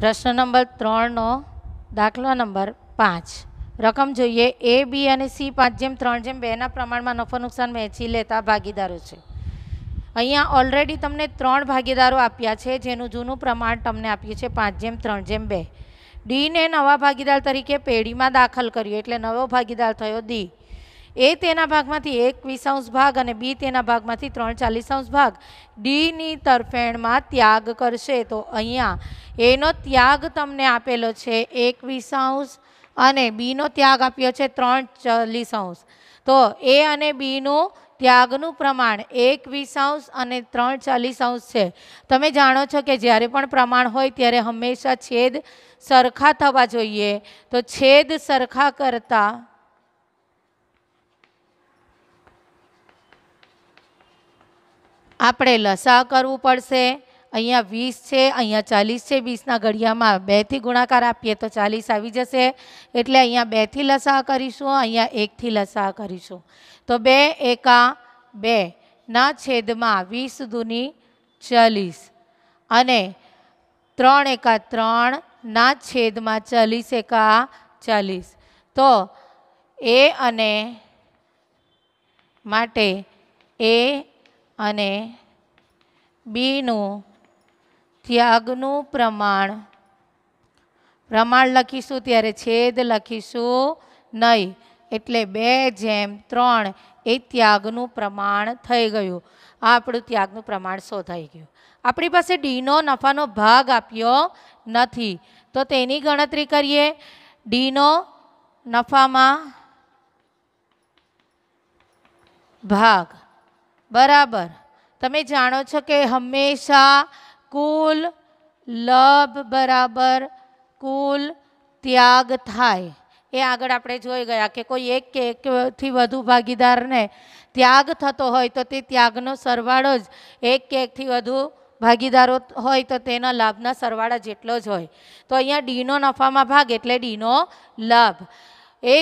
પ્રશ્ન નંબર ત્રણનો દાખલો નંબર પાંચ રકમ જોઈએ એ બી અને સી પાંચ જેમ ત્રણ જેમ બેના પ્રમાણમાં નફો નુકસાન વહેંચી લેતા ભાગીદારો છે અહીંયા ઓલરેડી તમને ત્રણ ભાગીદારો આપ્યા છે જેનું જૂનું પ્રમાણ તમને આપ્યું છે પાંચ જેમ ત્રણ જેમ બે ડીને નવા ભાગીદાર તરીકે પેઢીમાં દાખલ કર્યો એટલે નવો ભાગીદાર થયો ડી એ તેના ભાગમાંથી એક વીસાંશ ભાગ અને બી તેના ભાગમાંથી ત્રણ ચાલીસાંશ ભાગ ડીની તરફેણમાં ત્યાગ કરશે તો અહીંયા એનો ત્યાગ તમને આપેલો છે એક વીસાંશ અને બીનો ત્યાગ આપ્યો છે ત્રણ ચાલીસાંશ તો એ અને બીનું ત્યાગનું પ્રમાણ એક અંશ અને ત્રણ ચાલીસ અંશ છે તમે જાણો છો કે જ્યારે પણ પ્રમાણ હોય ત્યારે હંમેશા છેદ સરખા થવા જોઈએ તો છેદ સરખા કરતાં આપણે લસા કરવું પડશે અહીંયા વીસ છે અહીંયા ચાલીસ છે વીસના ઘડિયામાં બેથી ગુણાકાર આપીએ તો ચાલીસ આવી જશે એટલે અહીંયા બેથી લસા કરીશું અહીંયા એકથી લસા કરીશું તો બે એકા બે ના છેદમાં વીસ દૂની ચાલીસ અને ત્રણ એકા ત્રણ ના છેદમાં ચાલીસ એકા ચાલીસ તો એ અને માટે એ અને બીનું ત્યાગનું પ્રમાણ પ્રમાણ લખીશું ત્યારે છેદ લખીશું નહીં એટલે બે જેમ ત્રણ એ ત્યાગનું પ્રમાણ થઈ ગયું આ આપણું ત્યાગનું પ્રમાણ શો થઈ ગયું આપણી પાસે ડીનો નફાનો ભાગ આપ્યો નથી તો તેની ગણતરી કરીએ ડીનો નફામાં ભાગ બરાબર તમે જાણો છો કે હંમેશા કુલ લભ બરાબર કુલ ત્યાગ થાય એ આગળ આપણે જોઈ ગયા કે કોઈ એક કે એકથી વધુ ભાગીદારને ત્યાગ થતો હોય તો તે ત્યાગનો સરવાળો જ એક કે એકથી વધુ ભાગીદારો હોય તો તેના લાભના સરવાળા જેટલો જ હોય તો અહીંયા ડીનો નફામાં ભાગ એટલે ડીનો લાભ એ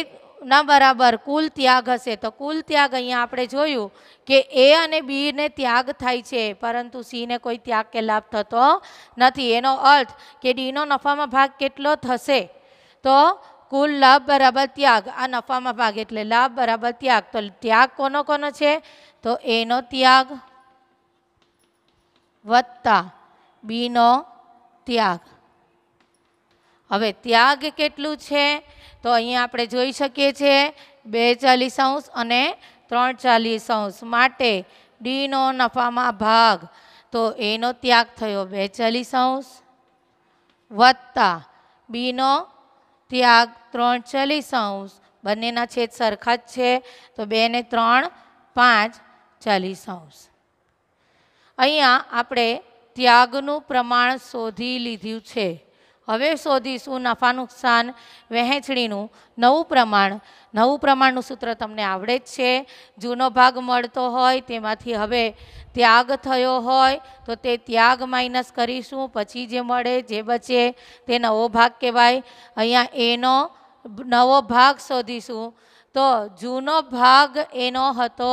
ના બરાબર કુલ ત્યાગ હશે તો કુલ ત્યાગ અહીંયા આપણે જોયું કે એ અને બીને ત્યાગ થાય છે પરંતુ સીને કોઈ ત્યાગ કે લાભ થતો નથી એનો અર્થ કે ડીનો નફામાં ભાગ કેટલો થશે તો કુલ લાભ બરાબર ત્યાગ આ નફામાં ભાગ એટલે લાભ બરાબર ત્યાગ તો ત્યાગ કોનો કોનો છે તો એનો ત્યાગ વત્તા બીનો ત્યાગ હવે ત્યાગ કેટલું છે તો અહીંયા આપણે જોઈ શકીએ છીએ બે ચાલીસ અંશ અને ત્રણ ચાલીસ અંશ માટે ડીનો નફામાં ભાગ તો એનો ત્યાગ થયો બે ચાલીસ અંશ વત્તા બીનો ત્યાગ ત્રણ ચાલીસ અંશ બંનેના છેદ સરખા જ છે તો બે ને ત્રણ પાંચ ચાલીસ અંશ અહીંયા આપણે ત્યાગનું પ્રમાણ શોધી લીધું છે હવે શોધીશું નફા નુકસાન વહેંચણીનું નવું પ્રમાણ નવું પ્રમાણનું સૂત્ર તમને આવડે જ છે જૂનો ભાગ મળતો હોય તેમાંથી હવે ત્યાગ થયો હોય તો તે ત્યાગ માઇનસ કરીશું પછી જે મળે જે બચે તે નવો ભાગ કહેવાય અહીંયા એનો નવો ભાગ શોધીશું તો જૂનો ભાગ એનો હતો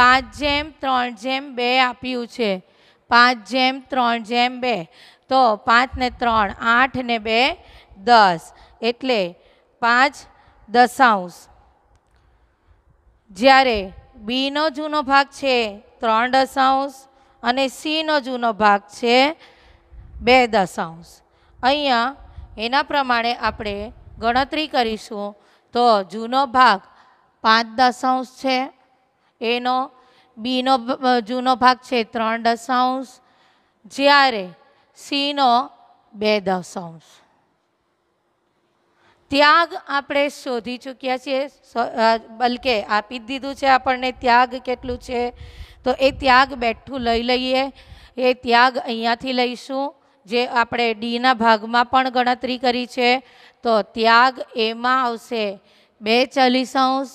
પાંચ જેમ ત્રણ જેમ બે આપ્યું છે પાંચ જેમ ત્રણ જેમ બે તો પાંચ ને ત્રણ આઠ ને બે દસ એટલે પાંચ દશાંશ જ્યારે બીનો જૂનો ભાગ છે ત્રણ દશાંશ અને સીનો જૂનો ભાગ છે બે દશાંશ અહીંયા એના પ્રમાણે આપણે ગણતરી કરીશું તો જૂનો ભાગ પાંચ દશાંશ છે એનો બીનો જૂનો ભાગ છે ત્રણ દશાંશ જ્યારે સીનો બે દશાંશ ત્યાગ આપણે શોધી ચૂક્યા છીએ બલકે આપી દીધું છે આપણને ત્યાગ કેટલું છે તો એ ત્યાગ બેઠું લઈ લઈએ એ ત્યાગ અહીંયાથી લઈશું જે આપણે ડીના ભાગમાં પણ ગણતરી કરી છે તો ત્યાગ એમાં આવશે બે ચાલીસ અંશ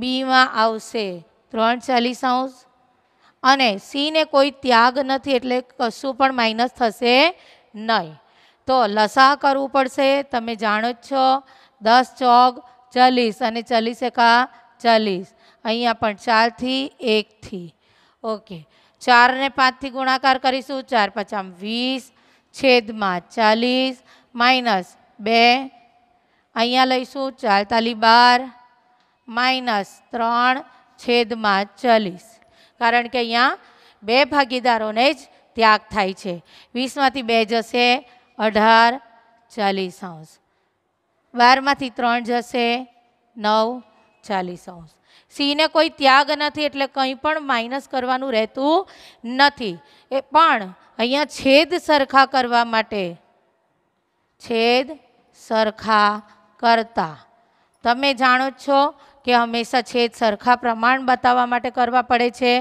બીમાં આવશે ત્રણ ચાલીસ અંશ અને સીને કોઈ ત્યાગ નથી એટલે કશું પણ માઇનસ થશે નહીં તો લસા કરવું પડશે તમે જાણો જ છો દસ ચોક ચાલીસ અને ચાલીસ એકા ચાલીસ અહીંયા પણ ચારથી એકથી ઓકે ચારને પાંચથી ગુણાકાર કરીશું ચાર પચામ વીસ છેદમાં ચાલીસ માઇનસ બે અહીંયા લઈશું ચારતાલી બાર માઇનસ ત્રણ છેદમાં ચાલીસ કારણ કે અહીંયા બે ભાગીદારોને જ ત્યાગ થાય છે વીસમાંથી બે જશે અઢાર ચાલીસ અંશ બારમાંથી ત્રણ જશે નવ ચાલીસ અંશ સિંહને કોઈ ત્યાગ નથી એટલે કંઈ પણ માઇનસ કરવાનું રહેતું નથી એ પણ અહીંયા છેદ સરખા કરવા માટે છેદ સરખા કરતા તમે જાણો છો કે હંમેશા છેદ સરખા પ્રમાણ બતાવવા માટે કરવા પડે છે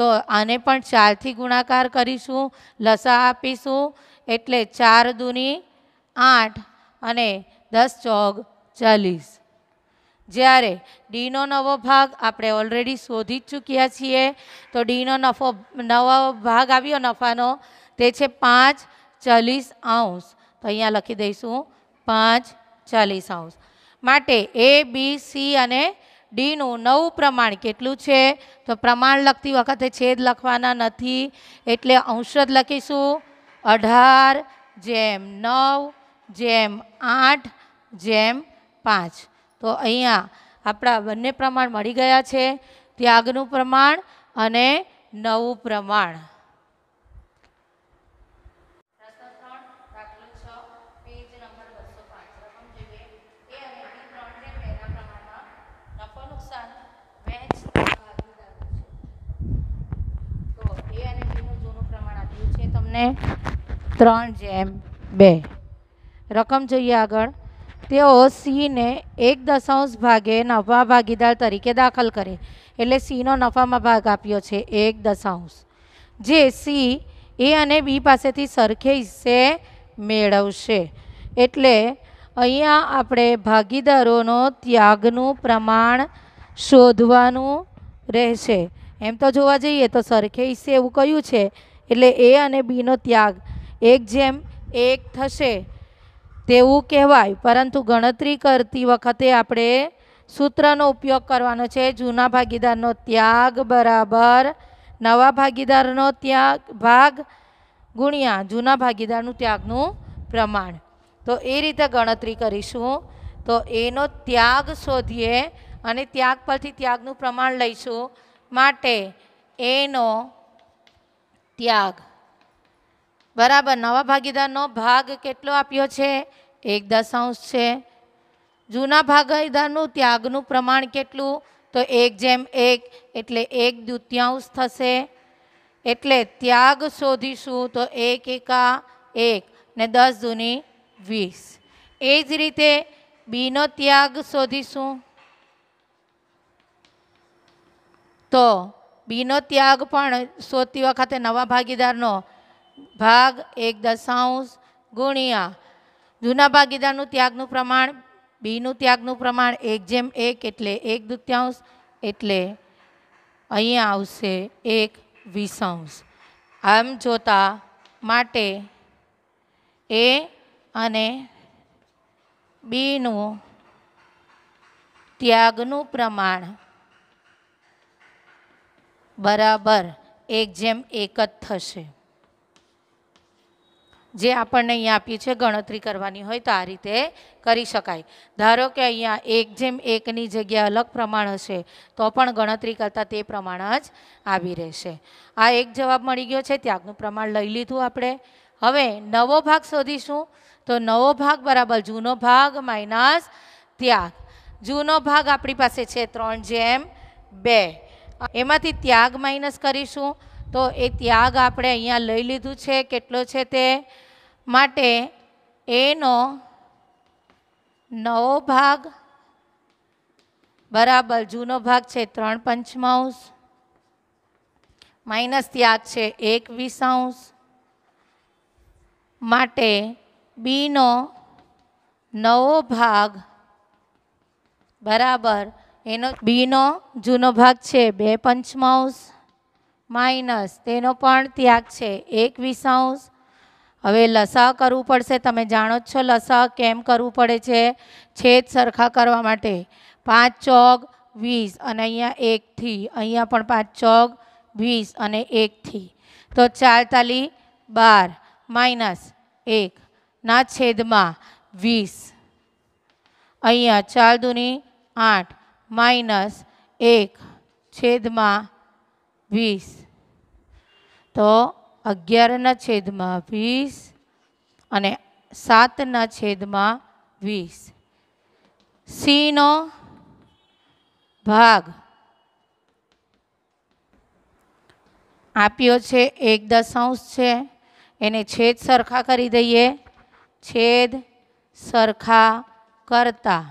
તો આને પણ ચારથી ગુણાકાર કરીશું લસા આપીશું એટલે ચાર દૂની આઠ અને દસ ચોગ ચાલીસ જ્યારે ડીનો નવો ભાગ આપણે ઓલરેડી શોધી જ ચૂક્યા છીએ તો ડીનો નફો નવો ભાગ આવ્યો નફાનો તે છે પાંચ ચાલીસ અંશ તો અહીંયા લખી દઈશું પાંચ ચાલીસ અંશ માટે એ બી સી અને ડીનું નવું પ્રમાણ કેટલું છે તો પ્રમાણ લખતી વખતે છેદ લખવાના નથી એટલે અંશ જ લખીશું અઢાર જેમ નવ જેમ આઠ જેમ પાંચ તો અહીંયા આપણા બંને પ્રમાણ મળી ગયા છે ત્યાગનું પ્રમાણ અને નવું પ્રમાણ આપ્યું છે તમને ત્રણ જેમ બે રકમ જોઈએ આગળ તેઓ સીને એક દશાંશ ભાગે નફા ભાગીદાર તરીકે દાખલ કરે એટલે સીનો નફામાં ભાગ આપ્યો છે એક દશાંશ જે સી એ અને બી પાસેથી સરખે હિસ્સે મેળવશે એટલે અહીંયા આપણે ભાગીદારોનો ત્યાગનું પ્રમાણ શોધવાનું રહેશે એમ તો જોવા જઈએ તો સરખે હિસ્સે એવું કયું છે એટલે એ અને બીનો ત્યાગ એક જેમ એક થશે તેવું કહેવાય પરંતુ ગણતરી કરતી વખતે આપણે સૂત્રનો ઉપયોગ કરવાનો છે જૂના ભાગીદારનો ત્યાગ બરાબર નવા ભાગીદારનો ત્યાગ ભાગ ગુણ્યા જૂના ભાગીદારનું ત્યાગનું પ્રમાણ તો એ રીતે ગણતરી કરીશું તો એનો ત્યાગ શોધીએ અને ત્યાગ પરથી ત્યાગનું પ્રમાણ લઈશું માટે એનો ત્યાગ બરાબર નવા ભાગીદારનો ભાગ કેટલો આપ્યો છે એક દશાંશ છે જૂના ભાગીદારનું ત્યાગનું પ્રમાણ કેટલું તો એક જેમ એક એટલે એક દ્વિતીયાંશ થશે એટલે ત્યાગ શોધીશું તો એક એકા એક ને દસ દૂની વીસ એ જ રીતે બીનો ત્યાગ શોધીશું તો બીનો ત્યાગ પણ શોધતી વખતે નવા ભાગીદારનો ભાગ એક દશાંશ ગુણ્યા જૂના ભાગીદારનું ત્યાગનું પ્રમાણ બીનું ત્યાગનું પ્રમાણ એક જેમ એક એટલે એક દૃત્યાંશ એટલે અહીંયા આવશે એક વિષાંશ આમ જોતા માટે એ અને બીનું ત્યાગનું પ્રમાણ બરાબર એક જેમ એક જ થશે જે આપણને અહીંયા આપી છે ગણતરી કરવાની હોય તો આ રીતે કરી શકાય ધારો કે અહીંયા એક જેમ એકની જગ્યા અલગ પ્રમાણ હશે તો પણ ગણતરી કરતાં તે પ્રમાણ જ આવી રહેશે આ એક જવાબ મળી ગયો છે ત્યાગનું પ્રમાણ લઈ લીધું આપણે હવે નવો ભાગ શોધીશું તો નવો ભાગ બરાબર જૂનો ભાગ માઇનસ ત્યાગ જૂનો ભાગ આપણી પાસે છે ત્રણ જેમ બે એમાંથી ત્યાગ માઇનસ કરીશું તો એ ત્યાગ આપણે અહીંયા લઈ લીધું છે કેટલો છે તે માટે એનો નવો ભાગ બરાબર જૂનો ભાગ છે ત્રણ પંચમાંશ માઇનસ ત્યાગ છે એક વીસાંશ માટે બીનો નવો ભાગ બરાબર એનો બીનો જૂનો ભાગ છે બે પંચમાંશ માઇનસ તેનો પણ ત્યાગ છે એક વિસાંશ હવે લસા કરવું પડશે તમે જાણો છો લસા કેમ કરવું પડે છે છેદ સરખા કરવા માટે પાંચ ચોગ વીસ અને અહીંયા એકથી અહીંયા પણ પાંચ ચોગ વીસ અને એકથી તો ચાલતાલી બાર માઇનસ એકના છેદમાં વીસ અહીંયા ચાર દૂની આઠ માઇનસ એક છેદમાં વીસ તો અગિયારના છેદમાં વીસ અને સાતના છેદમાં વીસ સીનો ભાગ આપ્યો છે એક દશાંશ છે એને છેદ સરખા કરી દઈએ છેદ સરખા કરતા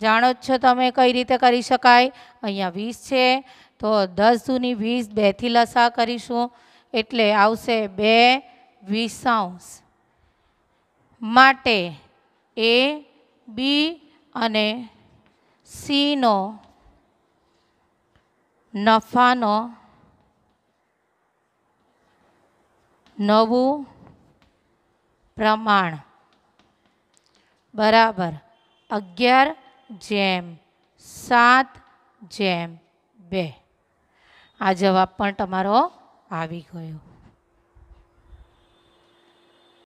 જાણો જ છો તમે કઈ રીતે કરી શકાય અહીંયા વીસ છે તો દસ દૂની વીસ બેથી લસા કરીશું એટલે આવશે બે વીસાંશ માટે એ બી અને સીનો નફાનો નવું પ્રમાણ બરાબર અગિયાર જેમ સાત જેમ બે આ જવાબ પણ તમારો આવી ગયો